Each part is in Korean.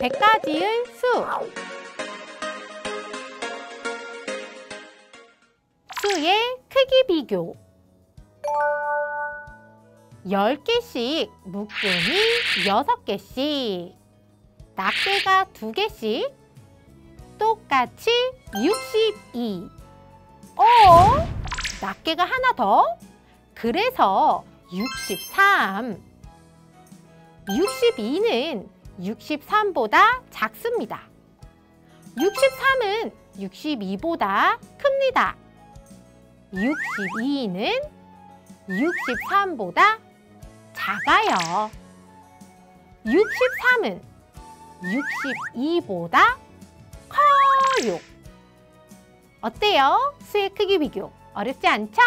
100가지의 수 수의 크기 비교 10개씩 묶음이 6개씩 낱개가 2개씩 똑같이 62 어? 낱개가 하나 더? 그래서 63 62는 63보다 작습니다. 63은 62보다 큽니다. 62는 63보다 작아요. 63은 62보다 커요. 어때요? 수의 크기 비교 어렵지 않죠?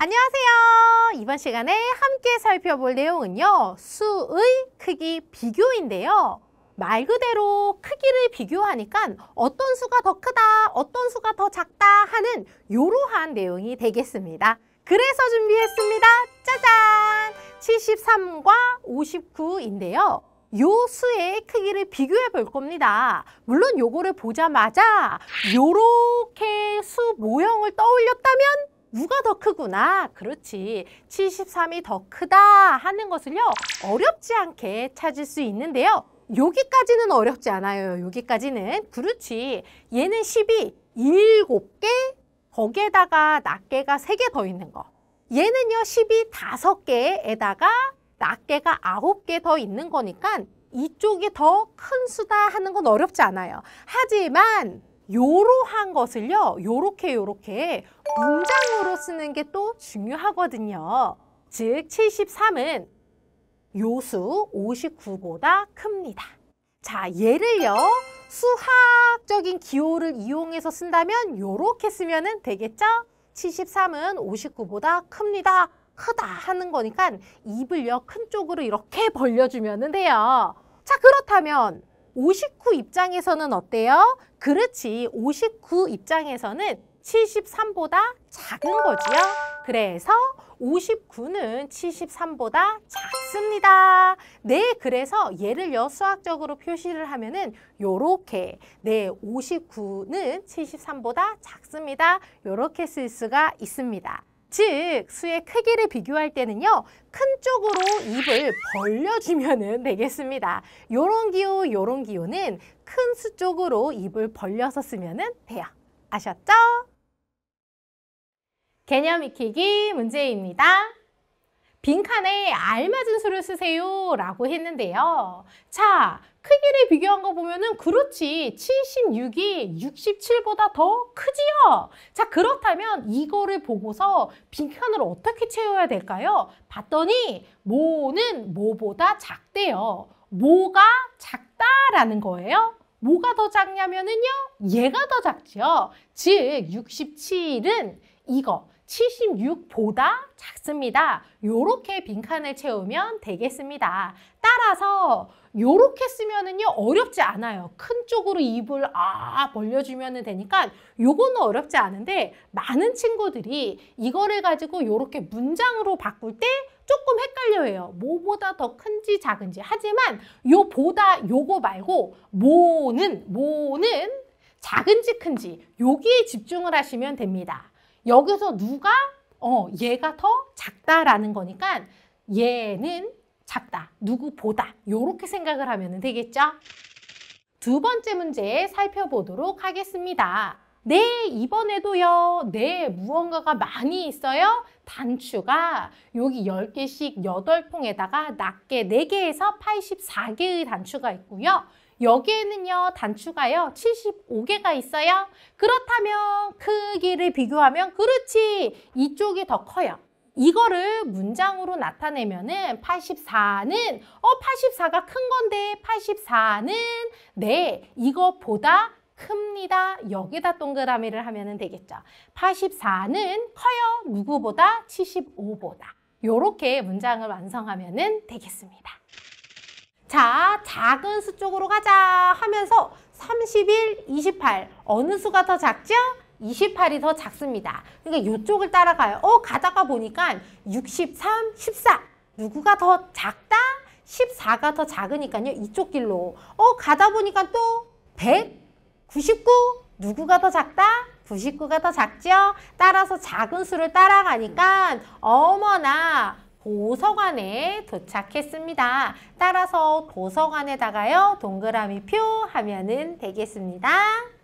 안녕하세요. 이번 시간에 함께 살펴볼 내용은요. 수의 크기 비교인데요. 말 그대로 크기를 비교하니까 어떤 수가 더 크다, 어떤 수가 더 작다 하는 이러한 내용이 되겠습니다. 그래서 준비했습니다. 짜잔! 73과 59인데요. 요 수의 크기를 비교해 볼 겁니다. 물론 요거를 보자마자 요렇게 수 모형을 떠올렸다면 우가 더 크구나. 그렇지. 73이 더 크다 하는 것을요. 어렵지 않게 찾을 수 있는데요. 여기까지는 어렵지 않아요. 여기까지는. 그렇지. 얘는 1 2 7개, 거기에다가 낱개가 3개 더 있는 거. 얘는요. 1 2 5개에다가 낱개가 9개 더 있는 거니까 이쪽이 더 큰 수다 하는 건 어렵지 않아요. 하지만 요러한 것을요, 요렇게 요렇게 문장으로 쓰는 게 또 중요하거든요. 즉, 73은 요수 59보다 큽니다. 자, 예를요 수학적인 기호를 이용해서 쓴다면 요렇게 쓰면 되겠죠? 73은 59보다 큽니다. 크다 하는 거니까 입을요, 큰 쪽으로 이렇게 벌려주면 돼요. 자, 그렇다면 59 입장에서는 어때요? 그렇지. 59 입장에서는 73보다 작은 거지요. 그래서 59는 73보다 작습니다. 네, 그래서 얘를요, 수학적으로 표시를 하면은 요렇게 네, 59는 73보다 작습니다. 요렇게 쓸 수가 있습니다. 즉 수의 크기를 비교할 때는요 큰 쪽으로 입을 벌려주면 되겠습니다 요런 기호 요런 기호는 큰 수 쪽으로 입을 벌려서 쓰면 돼요 아셨죠? 개념 익히기 문제입니다 빈칸에 알맞은 수를 쓰세요 라고 했는데요. 자, 크기를 비교한 거 보면은 그렇지 76이 67보다 더 크지요. 자, 그렇다면 이거를 보고서 빈칸을 어떻게 채워야 될까요? 봤더니 모는 모보다 작대요. 모가 작다라는 거예요. 뭐가 더 작냐면은요, 얘가 더 작지요. 즉, 67은 이거, 76보다 작습니다. 요렇게 빈칸을 채우면 되겠습니다. 따라서 요렇게 쓰면은요 어렵지 않아요. 큰 쪽으로 입을 아 벌려주면 되니까 요거는 어렵지 않은데 많은 친구들이 이거를 가지고 요렇게 문장으로 바꿀 때 조금 헷갈려해요. 뭐보다 더 큰지 작은지 하지만 요보다 요거 말고 뭐는 뭐는 작은지 큰지 여기에 집중을 하시면 됩니다. 여기서 누가 어, 얘가 더 작다라는 거니까 얘는 작다, 누구보다 이렇게 생각을 하면 되겠죠? 두 번째 문제 살펴보도록 하겠습니다. 네, 이번에도요. 네, 무언가가 많이 있어요. 단추가 여기 10개씩 8통에다가 낮게 4개에서 84개의 단추가 있고요. 여기에는요 단추가요 75개가 있어요. 그렇다면 크기를 그 비교하면 그렇지 이쪽이 더 커요. 이거를 문장으로 나타내면은 84는 어 84가 큰 건데 84는 네 이거보다 큽니다. 여기다 동그라미를 하면 되겠죠. 84는 커요. 누구보다 75보다. 이렇게 문장을 완성하면 되겠습니다. 자, 작은 수 쪽으로 가자 하면서 31, 28 어느 수가 더 작죠? 28이 더 작습니다. 그러니까 이쪽을 따라가요. 어, 가다가 보니까 63, 14 누구가 더 작다? 14가 더 작으니까요. 이쪽 길로. 어, 가다 보니까 또 100, 99 누구가 더 작다? 99가 더 작죠? 따라서 작은 수를 따라가니까 어머나 도서관에 도착했습니다. 따라서 도서관에다가요 동그라미 표 하면은 되겠습니다.